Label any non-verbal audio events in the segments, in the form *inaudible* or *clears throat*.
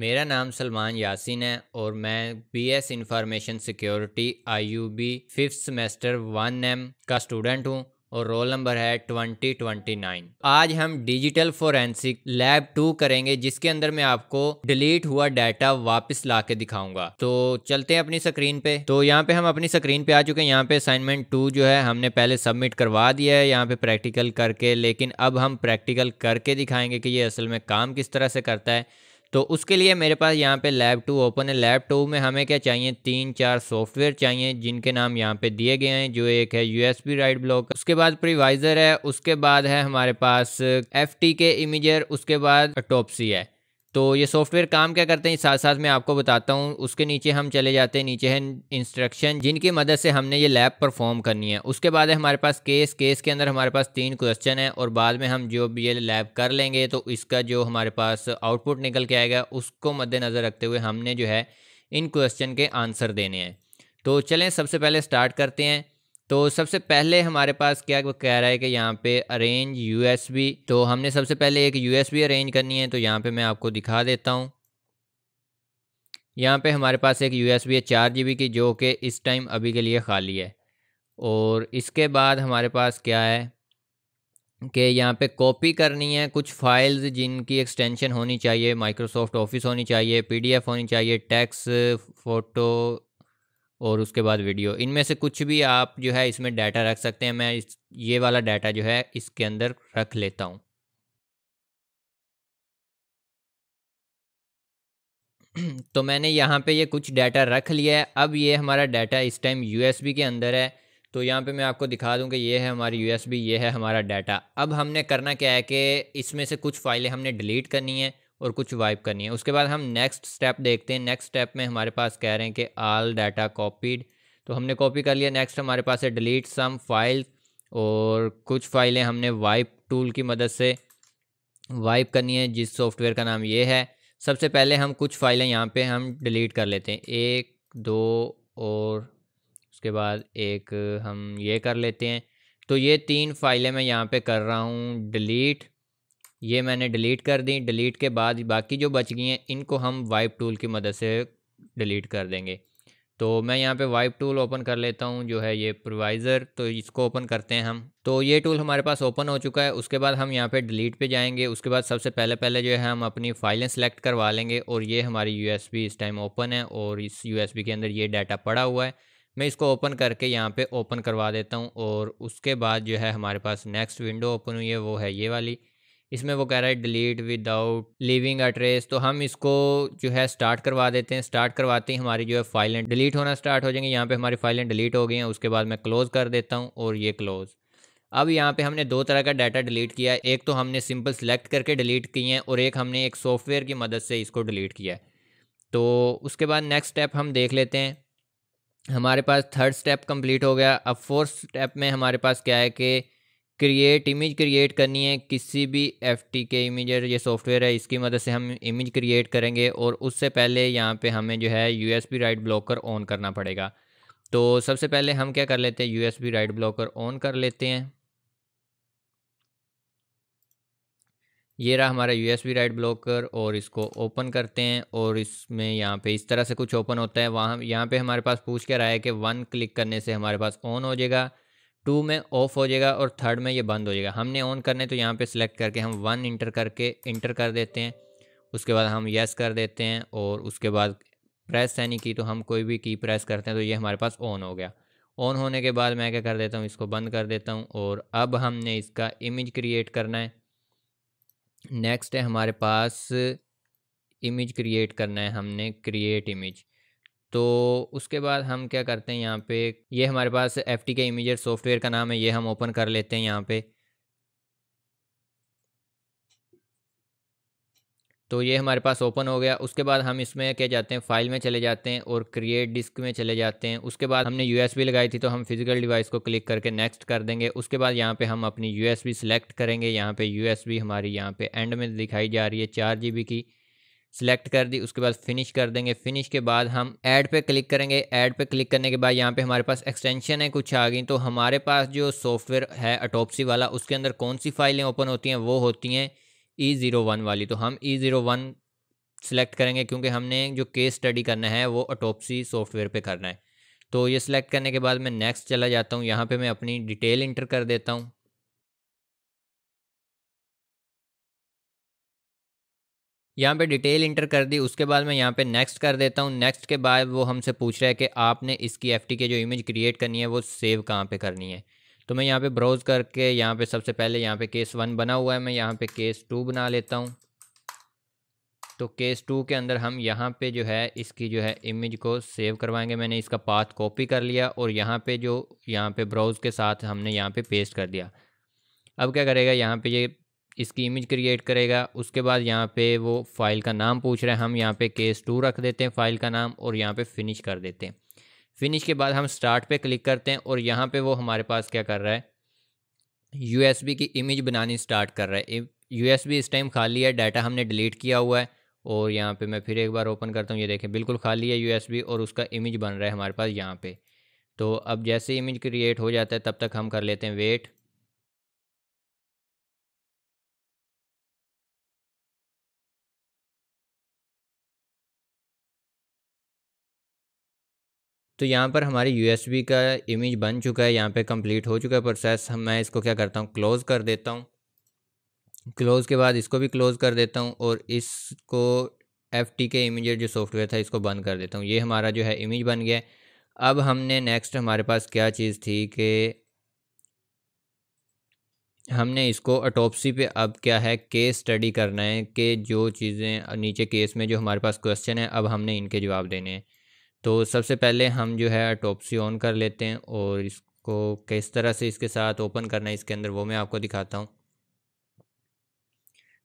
मेरा नाम सलमान यासिन है और मैं B S information security I U B fifth semester one M का स्टूडेंट हूँ और रोल नंबर है ट्वेंटी ट्वेंटी नाइन आज हम डिजिटल फोरेंसिक लैब टू करेंगे जिसके अंदर मैं आपको डिलीट हुआ डाटा वापस ला के दिखाऊंगा तो चलते हैं अपनी स्क्रीन पे तो यहाँ पे हम अपनी स्क्रीन पे आ चुके हैं यहाँ पे असाइनमेंट टू जो है हमने पहले सबमिट करवा दिया है यहाँ पे प्रैक्टिकल करके लेकिन अब हम प्रैक्टिकल करके दिखाएंगे कि ये असल में काम किस तरह से करता है तो उसके लिए मेरे पास यहाँ पे लैब टू ओपन है लैब टू में हमें क्या चाहिए तीन चार सॉफ्टवेयर चाहिए जिनके नाम यहाँ पे दिए गए हैं जो एक है यूएसबी राइट ब्लॉक उसके बाद प्रिवाइजर है उसके बाद है हमारे पास एफ के इमेजर उसके बाद टॉपसी है तो ये सॉफ्टवेयर काम क्या करते हैं साथ साथ मैं आपको बताता हूँ उसके नीचे हम चले जाते हैं नीचे है इंस्ट्रक्शन जिनकी मदद से हमने ये लैब परफॉर्म करनी है उसके बाद है हमारे पास केस केस के अंदर हमारे पास तीन क्वेश्चन है और बाद में हम जो ये लैब कर लेंगे तो इसका जो हमारे पास आउटपुट निकल के आएगा उसको मद्देनज़र रखते हुए हमने जो है इन क्वेश्चन के आंसर देने हैं तो चलें सबसे पहले स्टार्ट करते हैं तो सबसे पहले हमारे पास क्या वो कह रहा है कि यहाँ पे अरेंज यूएसबी तो हमने सबसे पहले एक यूएसबी अरेंज करनी है तो यहाँ पे मैं आपको दिखा देता हूँ यहाँ पे हमारे पास एक यू एस बी है चार जी बी की जो कि इस टाइम अभी के लिए खाली है और इसके बाद हमारे पास क्या है कि यहाँ पे कॉपी करनी है कुछ फाइल्स जिनकी एक्सटेंशन होनी चाहिए माइक्रोसॉफ्ट ऑफिस होनी चाहिए पीडीएफ होनी चाहिए टैक्स फ़ोटो और उसके बाद वीडियो इनमें से कुछ भी आप जो है इसमें डाटा रख सकते हैं मैं इस ये वाला डाटा जो है इसके अंदर रख लेता हूँ *clears throat* तो मैंने यहाँ पे ये कुछ डाटा रख लिया है अब ये हमारा डाटा इस टाइम यूएसबी के अंदर है तो यहाँ पे मैं आपको दिखा दूँ कि ये है हमारी यूएसबी ये है हमारा डाटा अब हमने करना क्या है कि इसमें से कुछ फाइलें हमने डिलीट करनी है और कुछ वाइप करनी है उसके बाद हम नेक्स्ट स्टेप देखते हैं नेक्स्ट स्टेप में हमारे पास कह रहे हैं कि आल डाटा कॉपीड तो हमने कॉपी कर लिया नेक्स्ट हमारे पास है डिलीट सम फाइल और कुछ फाइलें हमने वाइप टूल की मदद से वाइप करनी है जिस सॉफ्टवेयर का नाम ये है सबसे पहले हम कुछ फाइलें यहाँ पे हम डिलीट कर लेते हैं एक दो और उसके बाद एक हम ये कर लेते हैं तो ये तीन फाइलें मैं यहाँ पे कर रहा हूँ डिलीट ये मैंने डिलीट कर दी डिलीट के बाद बाकी जो बच गई हैं इनको हम वाइप टूल की मदद से डिलीट कर देंगे तो मैं यहाँ पे वाइप टूल ओपन कर लेता हूँ जो है ये प्रोवाइज़र तो इसको ओपन करते हैं हम तो ये टूल हमारे पास ओपन हो चुका है उसके बाद हम यहाँ पे डिलीट पे जाएंगे उसके बाद सबसे पहले पहले जो है हम अपनी फाइलें सेलेक्ट करवा लेंगे और ये हमारी यूएसबी इस टाइम ओपन है और इस यू के अंदर ये डाटा पड़ा हुआ है मैं इसको ओपन करके यहाँ पर ओपन करवा देता हूँ और उसके बाद जो है हमारे पास नेक्स्ट विंडो ओपन हुई है वो है ये वाली इसमें वो कह रहा है delete without leaving a trace तो हम इसको जो है स्टार्ट करवा देते हैं स्टार्ट करवाते ही हमारी जो है फाइलें डिलीट होना स्टार्ट हो जाएंगी यहाँ पे हमारी फाइलें डिलीट हो गई हैं उसके बाद मैं क्लोज़ कर देता हूँ और ये क्लोज़ अब यहाँ पे हमने दो तरह का डाटा डिलीट किया है एक तो हमने सिंपल सेलेक्ट करके डिलीट किए हैं और एक हमने एक सॉफ्टवेयर की मदद से इसको डिलीट किया है तो उसके बाद नेक्स्ट स्टेप हम देख लेते हैं हमारे पास थर्ड स्टेप कंप्लीट हो गया अब फोर्थ स्टेप में हमारे पास क्या है कि क्रिएट इमेज क्रिएट करनी है किसी भी एफ टी के इमेज ये सॉफ्टवेयर है इसकी मदद से हम इमेज क्रिएट करेंगे और उससे पहले यहाँ पे हमें जो है U S write blocker on करना पड़ेगा तो सबसे पहले हम क्या कर लेते हैं U S write blocker on कर लेते हैं ये रहा हमारा यू एस राइट ब्लॉकर और इसको ओपन करते हैं और इसमें यहाँ पे इस तरह से कुछ ओपन होता है वहाँ यहाँ पे हमारे पास पूछ के रहा है कि वन क्लिक करने से हमारे पास ऑन हो जाएगा टू में ऑफ हो जाएगा और थर्ड में ये बंद हो जाएगा हमने ऑन करने तो यहाँ पे सिलेक्ट करके हम वन इंटर करके इंटर कर देते हैं उसके बाद हम येस कर देते हैं और उसके बाद प्रेस है नहीं की तो हम कोई भी की प्रेस करते हैं तो ये हमारे पास ऑन हो गया ऑन होने के बाद मैं क्या कर देता हूँ इसको बंद कर देता हूँ और अब हमने इसका इमेज क्रिएट करना है नेक्स्ट है हमारे पास इमेज क्रिएट करना है हमने क्रिएट इमेज तो उसके बाद हम क्या करते हैं यहाँ पे ये हमारे पास F T K imager software का नाम है ये हम ओपन कर लेते हैं यहाँ पे तो ये हमारे पास ओपन हो गया उसके बाद हम इसमें क्या जाते हैं फाइल में चले जाते हैं और क्रिएट डिस्क में चले जाते हैं उसके बाद हमने यूएसबी लगाई थी तो हम फिजिकल डिवाइस को क्लिक करके नेक्स्ट कर देंगे उसके बाद यहाँ पे हम अपनी यूएसबी सेलेक्ट करेंगे यहाँ पे यूएसबी हमारी यहाँ पे एंड में दिखाई जा रही है चार जी की सेलेक्ट कर दी उसके बाद फिनिश कर देंगे फिनिश के बाद हम ऐड पे क्लिक करेंगे ऐड पे क्लिक करने के बाद यहाँ पे हमारे पास एक्सटेंशन है कुछ आ गई तो हमारे पास जो सॉफ्टवेयर है अटोपसी वाला उसके अंदर कौन सी फाइलें ओपन होती हैं वो होती हैं ई ज़ीरो वन वाली तो हम ई ज़ीरो वन सेलेक्ट करेंगे क्योंकि हमने जो केस स्टडी करना है वो अटोपसी सॉफ्टवेयर पर करना है तो ये सिलेक्ट करने के बाद मैं नेक्स्ट चला जाता हूँ यहाँ पर मैं अपनी डिटेल इंटर कर देता हूँ यहाँ पे डिटेल इंटर कर दी उसके बाद मैं यहाँ पे नेक्स्ट कर देता हूँ नेक्स्ट के बाद वो हमसे पूछ रहा है कि आपने इसकी एफ के जो इमेज क्रिएट करनी है वो सेव कहाँ पे करनी है तो मैं यहाँ पे ब्राउज़ करके यहाँ पे सबसे पहले यहाँ पे केस वन बना हुआ है मैं यहाँ पे केस टू बना लेता हूँ तो केस टू के अंदर हम यहाँ पर जो है इसकी जो है इमेज को सेव करवाएंगे मैंने इसका पाथ कॉपी कर लिया और यहाँ पर जो यहाँ पर ब्राउज़ के साथ हमने यहाँ पे पेस्ट कर दिया अब क्या करेगा यहाँ पे ये इसकी इमेज क्रिएट करेगा उसके बाद यहाँ पे वो फाइल का नाम पूछ रहे हैं हम यहाँ पे केस टू रख देते हैं फाइल का नाम और यहाँ पे फिनिश कर देते हैं फिनिश के बाद हम स्टार्ट पे क्लिक करते हैं और यहाँ पे वो हमारे पास क्या कर रहा है यू की इमेज बनानी स्टार्ट कर रहा है यूएसबी इस टाइम खाली है डाटा हमने डिलीट किया हुआ है और यहाँ पर मैं फिर एक बार ओपन करता हूँ ये देखें बिल्कुल खाली है यू और उसका इमेज बन रहा है हमारे पास यहाँ पर तो अब जैसे इमेज क्रिएट हो जाता है तब तक हम कर लेते हैं वेट तो यहाँ पर हमारे यू का इमेज बन चुका है यहाँ पे कंप्लीट हो चुका है प्रोसेस मैं इसको क्या करता हूँ क्लोज़ कर देता हूँ क्लोज़ के बाद इसको भी क्लोज़ कर देता हूँ और इसको एफ टी के इमेज जो सॉफ्टवेयर था इसको बंद कर देता हूँ ये हमारा जो है इमेज बन गया अब हमने नेक्स्ट हमारे पास क्या चीज़ थी कि हमने इसको अटोपसी पे अब क्या है केस स्टडी करना है कि जो चीज़ें नीचे केस में जो हमारे पास क्वेश्चन है अब हमने इनके जवाब देने हैं तो सबसे पहले हम जो है टॉपसी ऑन कर लेते हैं और इसको किस तरह से इसके साथ ओपन करना है इसके अंदर वो मैं आपको दिखाता हूँ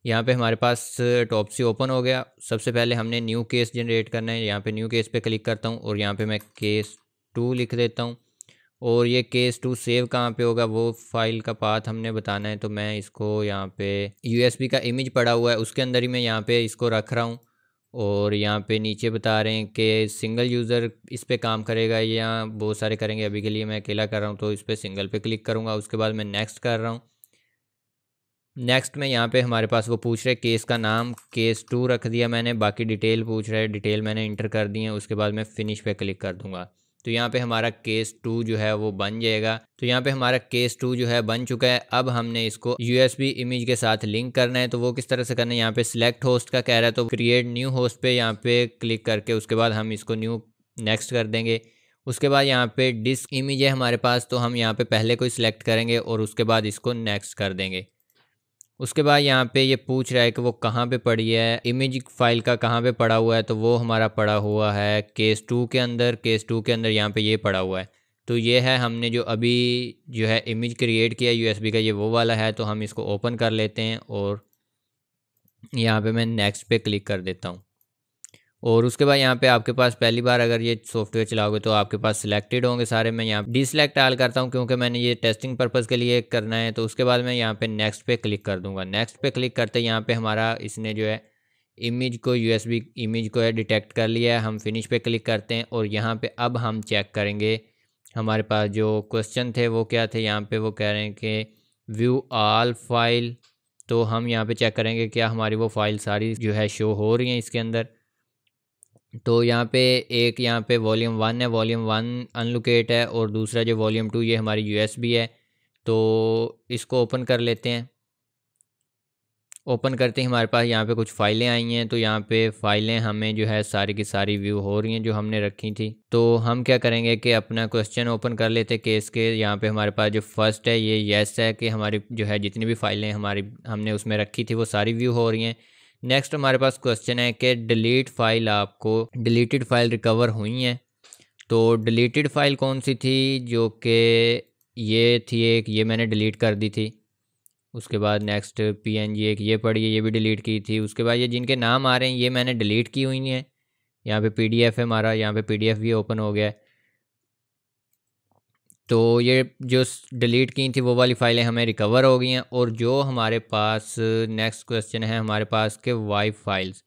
यहाँ पे हमारे पास टॉपसी ओपन हो गया सबसे पहले हमने न्यू केस जनरेट करना है यहाँ पे न्यू केस पे क्लिक करता हूँ और यहाँ पे मैं केस टू लिख देता हूँ और ये केस टू सेव कहाँ पे होगा वो फाइल का पाथ हमने बताना है तो मैं इसको यहाँ पे यूएसबी का इमेज पड़ा हुआ है उसके अंदर ही मैं यहाँ पे इसको रख रहा हूँ और यहाँ पे नीचे बता रहे हैं कि सिंगल यूज़र इस पर काम करेगा या बहुत सारे करेंगे अभी के लिए मैं अकेला कर रहा हूँ तो इस पर सिंगल पे क्लिक करूँगा उसके बाद मैं नेक्स्ट कर रहा हूँ नेक्स्ट में यहाँ पे हमारे पास वो पूछ रहे केस का नाम केस टू रख दिया मैंने बाकी डिटेल पूछ रहे डिटेल मैंने इंटर कर दी है उसके बाद मैं फ़िनिश पे क्लिक कर दूँगा तो यहाँ पे हमारा केस टू जो है वो बन जाएगा तो यहाँ पे हमारा केस टू जो है बन चुका है अब हमने इसको यूएसबी इमेज के साथ लिंक करना है तो वो किस तरह से करना है यहाँ पे सिलेक्ट होस्ट का कह रहा है तो क्रिएट न्यू होस्ट पे यहाँ पे क्लिक करके उसके बाद हम इसको न्यू नेक्स्ट कर देंगे उसके बाद यहाँ पे डिस्क इमेज है हमारे पास तो हम यहाँ पे पहले कोई सिलेक्ट करेंगे और उसके बाद इसको नेक्स्ट कर देंगे उसके बाद यहाँ पे ये पूछ रहा है कि वो कहाँ पे पड़ी है इमेज फाइल का कहाँ पे पड़ा हुआ है तो वो हमारा पड़ा हुआ है केस टू के अंदर केस टू के अंदर यहाँ पे ये पड़ा हुआ है तो ये है हमने जो अभी जो है इमेज क्रिएट किया यूएसबी का ये वो वाला है तो हम इसको ओपन कर लेते हैं और यहाँ पे मैं नेक्स्ट पे क्लिक कर देता हूँ और उसके बाद यहाँ पे आपके पास पहली बार अगर ये सॉफ्टवेयर चलाओगे तो आपके पास सिलेक्टेड होंगे सारे मैं यहाँ डिसलेक्ट आल करता हूँ क्योंकि मैंने ये टेस्टिंग पर्पज़ के लिए करना है तो उसके बाद मैं यहाँ पे नेक्स्ट पे क्लिक कर दूँगा नेक्स्ट पे क्लिक करते यहाँ पे हमारा इसने जो है इमेज को यू इमेज को है डिटेक्ट कर लिया है हम फिनिश पे क्लिक करते हैं और यहाँ पर अब हम चेक करेंगे हमारे पास जो क्वेश्चन थे वो क्या थे यहाँ पर वो कह रहे हैं कि व्यू आल फाइल तो हम यहाँ पर चेक करेंगे क्या हमारी वो फाइल सारी जो है शो हो रही हैं इसके अंदर तो यहाँ पे एक यहाँ पे वॉल्यूम वन है वॉल्यूम वन अनलोकेट है और दूसरा जो वॉल्यूम टू ये हमारी यूएसबी है तो इसको ओपन कर लेते हैं ओपन करते ही हमारे पास यहाँ पे कुछ फाइलें आई हैं तो यहाँ पे फाइलें हमें जो है सारी की सारी व्यू हो रही हैं जो हमने रखी थी तो हम क्या करेंगे कि अपना क्वेश्चन ओपन कर लेते केस के यहाँ पे हमारे पास जो फर्स्ट है ये येस है कि हमारी जो है जितनी भी फाइलें हमारी हमने उसमें रखी थी वो सारी व्यू हो रही हैं नेक्स्ट हमारे पास क्वेश्चन है कि डिलीट फाइल आपको डिलीटेड फाइल रिकवर हुई हैं तो डिलीटेड फाइल कौन सी थी जो कि ये थी एक ये मैंने डिलीट कर दी थी उसके बाद नेक्स्ट पी एन जी एक ये पढ़ी है ये भी डिलीट की थी उसके बाद ये जिनके नाम आ रहे हैं ये मैंने डिलीट की हुई हैं यहाँ पे पी डी एफ है हमारा यहाँ पे पी डी एफ भी ओपन हो गया है तो ये जो डिलीट की थी वो वाली फ़ाइलें हमें रिकवर हो गई हैं और जो हमारे पास नेक्स्ट क्वेश्चन है हमारे पास के वाइफ फाइल्स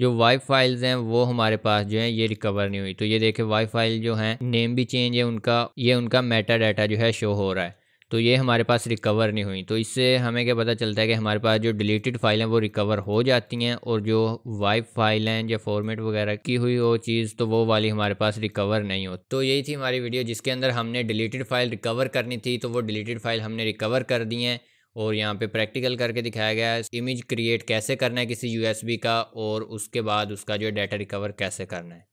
जो वाइफ फाइल्स हैं वो हमारे पास जो हैं ये रिकवर नहीं हुई तो ये देखे वाई फाइल जो हैं नेम भी चेंज है उनका ये उनका मेटा डाटा जो है शो हो रहा है तो ये हमारे पास रिकवर नहीं हुई तो इससे हमें क्या पता चलता है कि हमारे पास जो डिलीटेड फाइल हैं वो रिकवर हो जाती हैं और जो वाइप फाइल हैं या फॉर्मेट वगैरह की हुई वो चीज़ तो वो वाली हमारे पास रिकवर नहीं हो तो यही थी हमारी वीडियो जिसके अंदर हमने डिलीटेड फाइल रिकवर करनी थी तो वो डिलीटेड फाइल हमने रिकवर कर दी हैं और यहाँ पे प्रैक्टिकल करके दिखाया गया है इमेज क्रिएट कैसे करना है किसी यूएसबी का और उसके बाद उसका जो डाटा रिकवर कैसे करना है